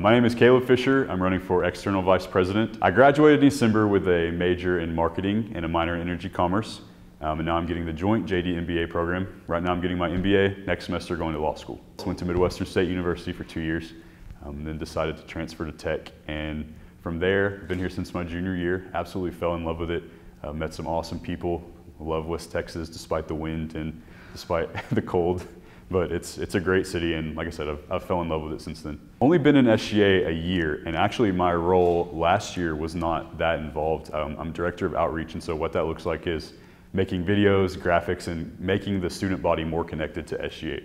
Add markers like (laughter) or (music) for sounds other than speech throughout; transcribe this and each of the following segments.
my name is Caleb Fisher. I'm running for External Vice President. I graduated in December with a major in marketing and a minor in energy commerce. Um, and now I'm getting the joint JD MBA program. Right now I'm getting my MBA, next semester going to law school. So went to Midwestern State University for two years, um, then decided to transfer to tech. And from there, been here since my junior year, absolutely fell in love with it. Uh, met some awesome people, love West Texas despite the wind and despite (laughs) the cold. But it's, it's a great city, and like I said, I've, I've fell in love with it since then. Only been in SGA a year, and actually my role last year was not that involved. Um, I'm director of outreach, and so what that looks like is making videos, graphics, and making the student body more connected to SGA,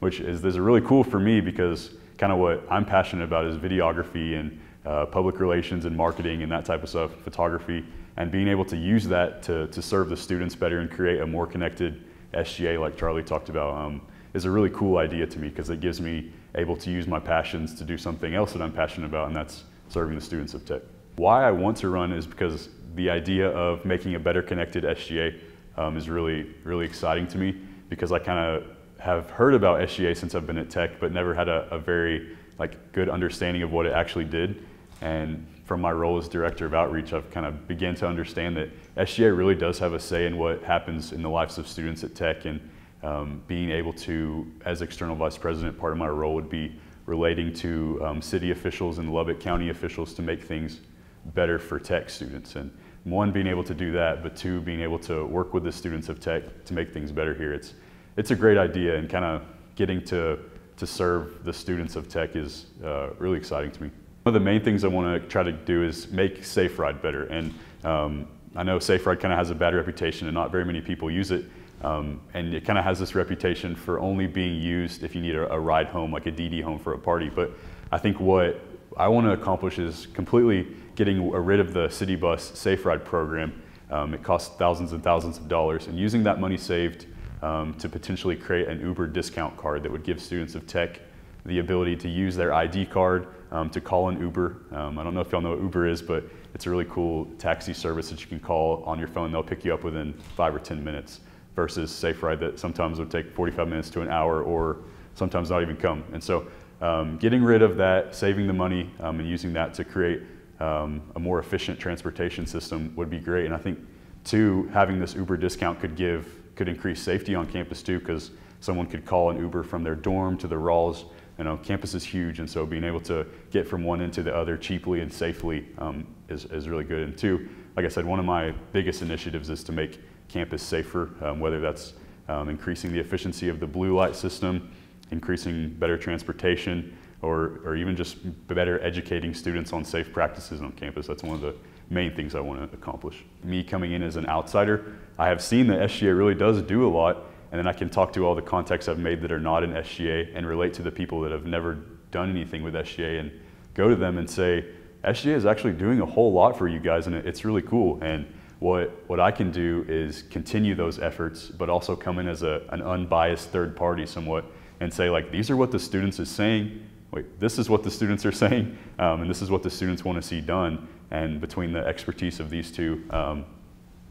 which is, this is really cool for me because kind of what I'm passionate about is videography and uh, public relations and marketing and that type of stuff, photography, and being able to use that to, to serve the students better and create a more connected SGA like Charlie talked about. Um, is a really cool idea to me because it gives me able to use my passions to do something else that I'm passionate about, and that's serving the students of tech. Why I want to run is because the idea of making a better connected SGA um, is really, really exciting to me because I kind of have heard about SGA since I've been at tech, but never had a, a, very like good understanding of what it actually did. And from my role as director of outreach, I've kind of began to understand that SGA really does have a say in what happens in the lives of students at tech and um, being able to, as external vice president, part of my role would be relating to um, city officials and Lubbock County officials to make things better for tech students. And one, being able to do that, but two, being able to work with the students of tech to make things better here. It's, it's a great idea and kind of getting to, to serve the students of tech is uh, really exciting to me. One of the main things I want to try to do is make Safe Ride better. And um, I know Safe Ride kind of has a bad reputation and not very many people use it. Um, and it kind of has this reputation for only being used if you need a, a, ride home, like a DD home for a party. But I think what I want to accomplish is completely getting rid of the city bus safe ride program. Um, it costs thousands and thousands of dollars, and using that money saved um, to potentially create an Uber discount card that would give students of tech the ability to use their ID card um, to call an Uber. Um, I don't know if y'all know what Uber is, but it's a really cool taxi service that you can call on your phone. They'll pick you up within five or 10 minutes versus Safe Ride that sometimes would take 45 minutes to an hour or sometimes not even come. And so um, getting rid of that, saving the money, um, and using that to create um, a more efficient transportation system would be great. And I think, two, having this Uber discount could give, could increase safety on campus too, because someone could call an Uber from their dorm to the Rawls. You know, campus is huge, and so being able to get from one end to the other cheaply and safely um, is, is really good. And two, like I said, one of my biggest initiatives is to make campus safer, um, whether that's um, increasing the efficiency of the blue light system, increasing better transportation, or, or even just better educating students on safe practices on campus. That's one of the main things I want to accomplish. Me coming in as an outsider, I have seen that SGA really does do a lot, and then I can talk to all the contacts I've made that are not in SGA and relate to the people that have never done anything with SGA and go to them and say, SGA is actually doing a whole lot for you guys, and it's really cool. And what, what I can do is continue those efforts, but also come in as a, an unbiased third party somewhat and say like, these are what the students is saying, wait, this is what the students are (laughs) saying, um, and this is what the students want to see done. And between the expertise of these two, um,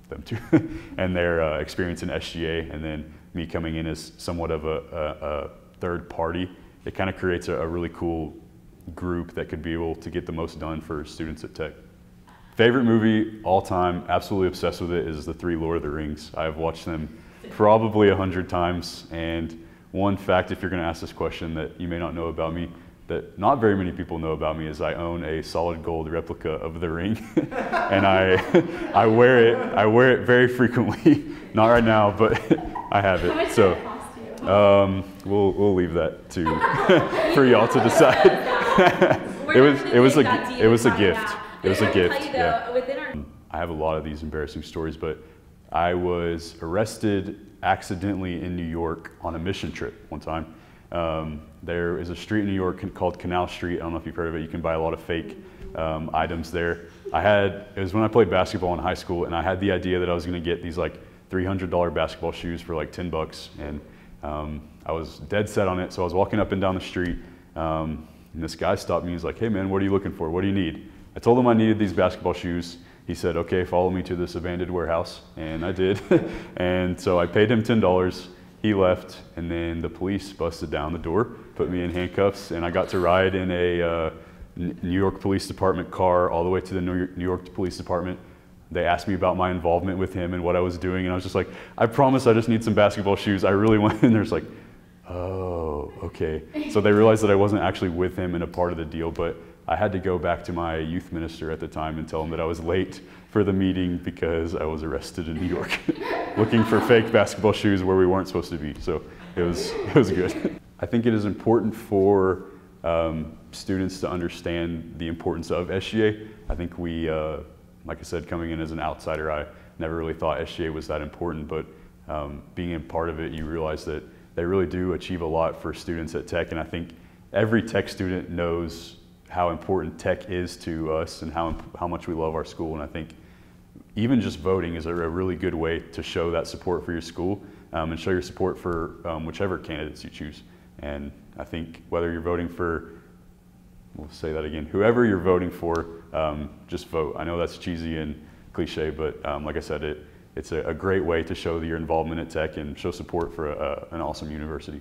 them two, (laughs) and their uh, experience in SGA, and then me coming in as somewhat of a, a, a third party, it kind of creates a, a really cool group that could be able to get the most done for students at Tech. Favorite movie all time, absolutely obsessed with it, is the three Lord of the Rings. I've watched them probably a hundred times. And one fact, if you're going to ask this question that you may not know about me, that not very many people know about me is I own a solid gold replica of the ring, (laughs) and I I wear it I wear it very frequently. (laughs) not right now, but (laughs) I have it. so um, we'll we'll leave that to for y'all to decide. it was it was a it was a gift it was a gift. You, though, yeah. I have a lot of these embarrassing stories, but I was arrested accidentally in New York on a mission trip one time. Um, there is a street in New York called Canal Street. I don't know if you've heard of it. You can buy a lot of fake um, items there. I had, it was when I played basketball in high school, and I had the idea that I was going to get these like $300 basketball shoes for like 10 bucks. And um, I was dead set on it. So I was walking up and down the street, um, and this guy stopped me. He's like, hey man, what are you looking for? What do you need? I told him I needed these basketball shoes. He said, okay, follow me to this abandoned warehouse. And I did. (laughs) and so I paid him $10. He left, and then the police busted down the door, put me in handcuffs, and I got to ride in a uh, New York Police Department car all the way to the New York Police Department. They asked me about my involvement with him and what I was doing, and I was just like, I promise I just need some basketball shoes. I really (laughs) want, and there's like, oh, okay. So they realized that I wasn't actually with him and a part of the deal, but I had to go back to my youth minister at the time and tell him that I was late for the meeting because I was arrested in New York (laughs) looking for fake basketball shoes where we weren't supposed to be. So it was, it was good. (laughs) I think it is important for um, students to understand the importance of SGA. I think we, uh, like I said, coming in as an outsider, I never really thought SGA was that important, but um, being a part of it, you realize that they really do achieve a lot for students at Tech, and I think every Tech student knows how important tech is to us and how, how much we love our school. And I think even just voting is a, a really good way to show that support for your school um, and show your support for um, whichever candidates you choose. And I think whether you're voting for, we'll say that again, whoever you're voting for, um, just vote. I know that's cheesy and cliche, but um, like I said, it, it's a, a, great way to show your involvement at tech and show support for a, an awesome university.